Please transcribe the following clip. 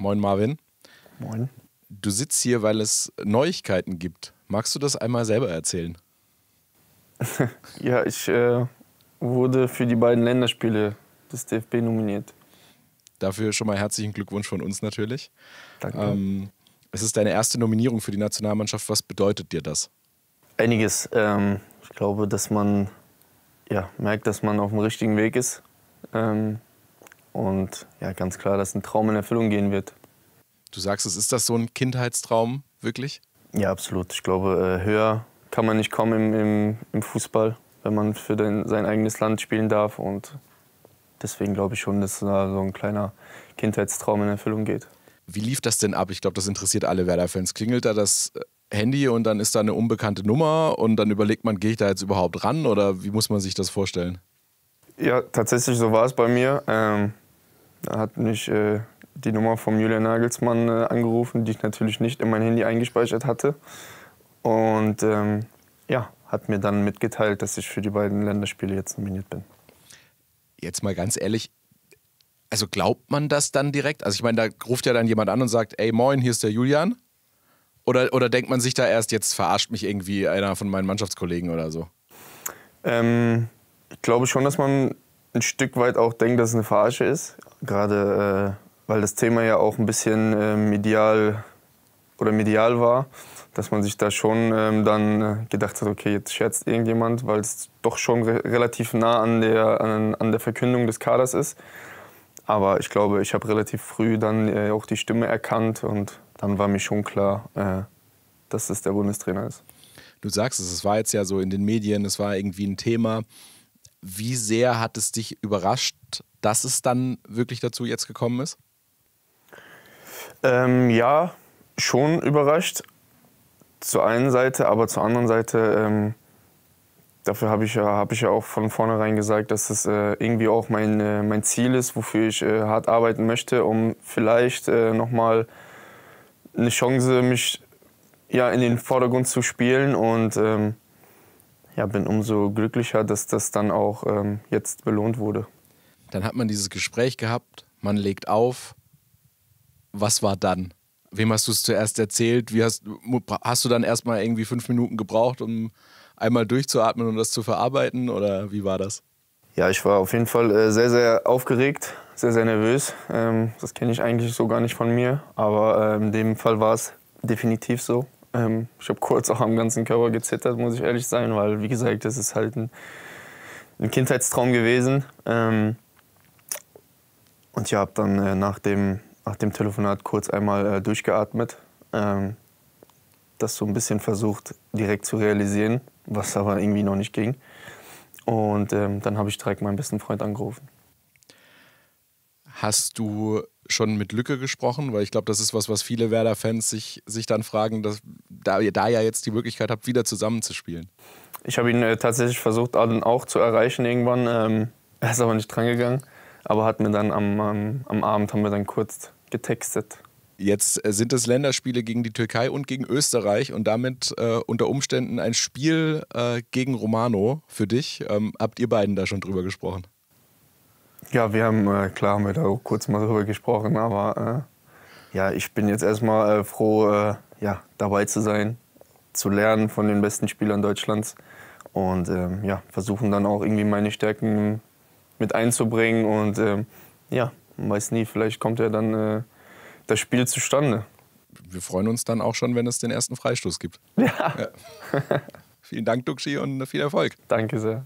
Moin Marvin. Moin. Du sitzt hier, weil es Neuigkeiten gibt. Magst du das einmal selber erzählen? ja, ich äh, wurde für die beiden Länderspiele des DFB nominiert. Dafür schon mal herzlichen Glückwunsch von uns natürlich. Danke. Ähm, es ist deine erste Nominierung für die Nationalmannschaft. Was bedeutet dir das? Einiges. Ähm, ich glaube, dass man ja, merkt, dass man auf dem richtigen Weg ist. Ähm, und ja, ganz klar, dass ein Traum in Erfüllung gehen wird. Du sagst, es ist das so ein Kindheitstraum, wirklich? Ja, absolut. Ich glaube, äh, höher kann man nicht kommen im, im, im Fußball, wenn man für den, sein eigenes Land spielen darf. Und deswegen glaube ich schon, dass da so ein kleiner Kindheitstraum in Erfüllung geht. Wie lief das denn ab? Ich glaube, das interessiert alle Werder-Fans. Klingelt da das äh, Handy und dann ist da eine unbekannte Nummer und dann überlegt man, gehe ich da jetzt überhaupt ran oder wie muss man sich das vorstellen? Ja, tatsächlich so war es bei mir. Ähm, da hat mich äh, die Nummer von Julian Nagelsmann äh, angerufen, die ich natürlich nicht in mein Handy eingespeichert hatte. Und ähm, ja, hat mir dann mitgeteilt, dass ich für die beiden Länderspiele jetzt nominiert bin. Jetzt mal ganz ehrlich, also glaubt man das dann direkt? Also ich meine, da ruft ja dann jemand an und sagt, ey moin, hier ist der Julian. Oder, oder denkt man sich da erst, jetzt verarscht mich irgendwie einer von meinen Mannschaftskollegen oder so? Ähm, ich glaube schon, dass man ein Stück weit auch denkt, dass es eine Verarsche ist gerade äh, weil das Thema ja auch ein bisschen äh, medial oder medial war, dass man sich da schon ähm, dann äh, gedacht hat, okay, jetzt scherzt irgendjemand, weil es doch schon re relativ nah an der, an, an, der Verkündung des Kaders ist. Aber ich glaube, ich habe relativ früh dann äh, auch die Stimme erkannt und dann war mir schon klar, äh, dass es der Bundestrainer ist. Du sagst es, es war jetzt ja so in den Medien, es war irgendwie ein Thema. Wie sehr hat es dich überrascht, dass es dann wirklich dazu jetzt gekommen ist? Ähm, ja, schon überrascht. Zur einen Seite, aber zur anderen Seite, ähm, dafür habe ich, ja, hab ich ja auch von vornherein gesagt, dass es äh, irgendwie auch mein, äh, mein Ziel ist, wofür ich äh, hart arbeiten möchte, um vielleicht äh, nochmal eine Chance, mich ja, in den Vordergrund zu spielen. Und ähm, ja, bin umso glücklicher, dass das dann auch ähm, jetzt belohnt wurde. Dann hat man dieses Gespräch gehabt, man legt auf. Was war dann? Wem hast du es zuerst erzählt? Wie hast, hast du dann erstmal irgendwie fünf Minuten gebraucht, um einmal durchzuatmen und das zu verarbeiten? Oder wie war das? Ja, ich war auf jeden Fall äh, sehr, sehr aufgeregt, sehr, sehr nervös. Ähm, das kenne ich eigentlich so gar nicht von mir, aber ähm, in dem Fall war es definitiv so. Ähm, ich habe kurz auch am ganzen Körper gezittert, muss ich ehrlich sein, weil, wie gesagt, das ist halt ein, Kindheitstraum gewesen. Und ich habe dann äh, nach, dem, nach dem Telefonat kurz einmal äh, durchgeatmet, ähm, das so ein bisschen versucht direkt zu realisieren, was aber irgendwie noch nicht ging. Und ähm, dann habe ich direkt meinen besten Freund angerufen. Hast du schon mit Lücke gesprochen? Weil ich glaube, das ist was, was viele Werder-Fans sich, sich dann fragen, dass, da ihr da ja jetzt die Möglichkeit habt, wieder zusammenzuspielen. Ich habe ihn äh, tatsächlich versucht, auch zu erreichen irgendwann. Ähm, er ist aber nicht drangegangen. Aber hat mir dann am, am, am Abend haben wir dann kurz getextet. Jetzt äh, sind es Länderspiele gegen die Türkei und gegen Österreich und damit äh, unter Umständen ein Spiel äh, gegen Romano für dich. Ähm, habt ihr beiden da schon drüber gesprochen? Ja, wir haben, äh, klar haben wir da auch kurz mal drüber gesprochen, aber äh, ja, ich bin jetzt erstmal äh, froh, ja, dabei zu sein, zu lernen von den besten Spielern Deutschlands und ähm, ja, versuchen dann auch irgendwie meine Stärken mit einzubringen. Und ähm, ja, man weiß nie, vielleicht kommt ja dann äh, das Spiel zustande. Wir freuen uns dann auch schon, wenn es den ersten Freistoß gibt. Ja. ja. Vielen Dank, Duxi, und viel Erfolg. Danke sehr.